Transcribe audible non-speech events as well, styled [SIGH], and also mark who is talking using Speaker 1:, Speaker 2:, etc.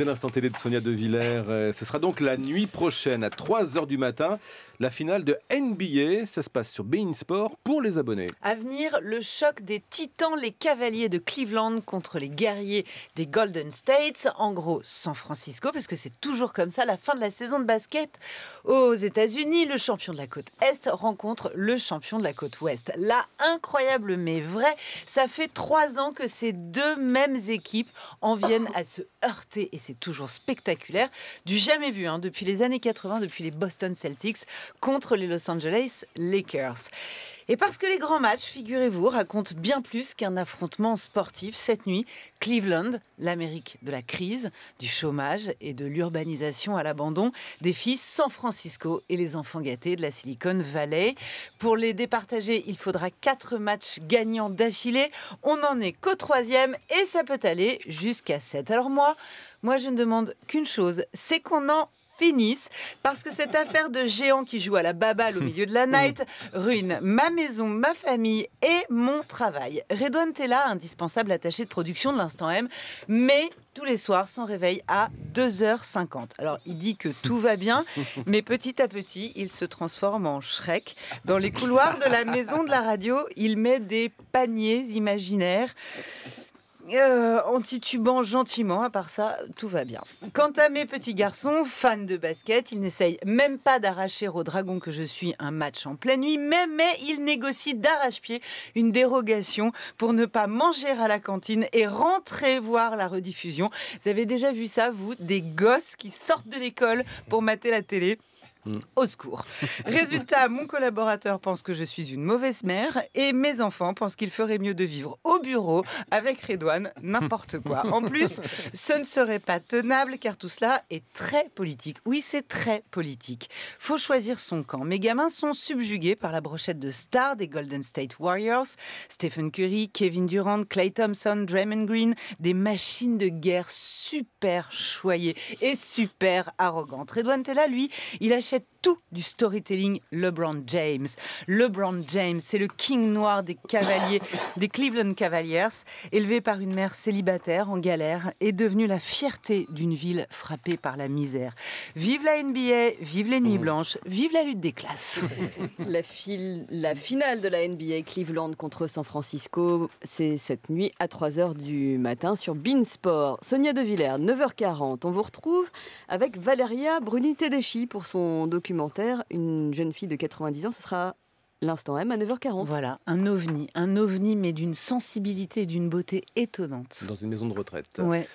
Speaker 1: C'est l'instant télé de Sonia De Villers. Euh, ce sera donc la nuit prochaine à 3h du matin. La finale de NBA, ça se passe sur Bein Sport pour les abonnés.
Speaker 2: À venir, le choc des titans, les cavaliers de Cleveland contre les guerriers des Golden States. En gros, San Francisco, parce que c'est toujours comme ça la fin de la saison de basket. Aux États-Unis, le champion de la côte Est rencontre le champion de la côte Ouest. Là, incroyable mais vrai, ça fait trois ans que ces deux mêmes équipes en viennent à se heurter et c'est toujours spectaculaire, du jamais vu hein, depuis les années 80, depuis les Boston Celtics contre les Los Angeles Lakers. Et parce que les grands matchs, figurez-vous, racontent bien plus qu'un affrontement sportif cette nuit, Cleveland, l'Amérique de la crise, du chômage et de l'urbanisation à l'abandon, défie San Francisco et les enfants gâtés de la Silicon Valley. Pour les départager, il faudra quatre matchs gagnants d'affilée. On n'en est qu'au troisième et ça peut aller jusqu'à sept. Alors moi, moi je ne demande qu'une chose, c'est qu'on en finissent, parce que cette affaire de géant qui joue à la baballe au milieu de la hmm. night ruine ma maison, ma famille et mon travail. Redouane Tella, indispensable attaché de production de l'Instant M, mais tous les soirs son réveil à 2h50. Alors il dit que tout va bien, [LAUGHS] mais petit à petit, il se transforme en Shrek. Dans les couloirs de la maison de la radio, il met des paniers imaginaires. Euh, en titubant gentiment, à part ça, tout va bien. Quant à mes petits garçons, fans de basket, ils n'essayent même pas d'arracher au dragon que je suis un match en pleine nuit, mais, mais ils négocient d'arrache-pied une dérogation pour ne pas manger à la cantine et rentrer voir la rediffusion. Vous avez déjà vu ça, vous, des gosses qui sortent de l'école pour mater la télé Mm. Au secours. [LAUGHS] Résultat, mon collaborateur pense que je suis une mauvaise mère et mes enfants pensent qu'il ferait mieux de vivre au bureau avec Redouane, n'importe quoi. [LAUGHS] En plus, ce ne serait pas tenable car tout cela est très politique. Oui, c'est très politique. Faut choisir son camp. Mes gamins sont subjugués par la brochette de stars des Golden State Warriors, Stephen Curry, Kevin Durant, Clay Thompson, Draymond Green, des machines de guerre super choyé et super arrogante. Redouane Tella, lui, il achète tout du storytelling LeBron James. LeBron James, c'est le king noir des cavaliers, des Cleveland Cavaliers, élevé par une mère célibataire en galère et devenu la fierté d'une ville frappée par la misère. Vive
Speaker 1: la NBA, vive les nuits mmh. blanches, vive la lutte des classes. [LAUGHS] La, la finale de la NBA Cleveland contre San Francisco, c'est cette nuit à 3h du matin sur Beansport. Sonia De Villers, 9h40. On vous retrouve avec Valeria Bruni-Tedeschi pour son documentaire une jeune fille de 90 ans, ce sera l'instant M à 9h40. Voilà,
Speaker 2: un ovni, un ovni mais d'une sensibilité et d'une beauté étonnante.
Speaker 1: Dans une maison de retraite. Ouais.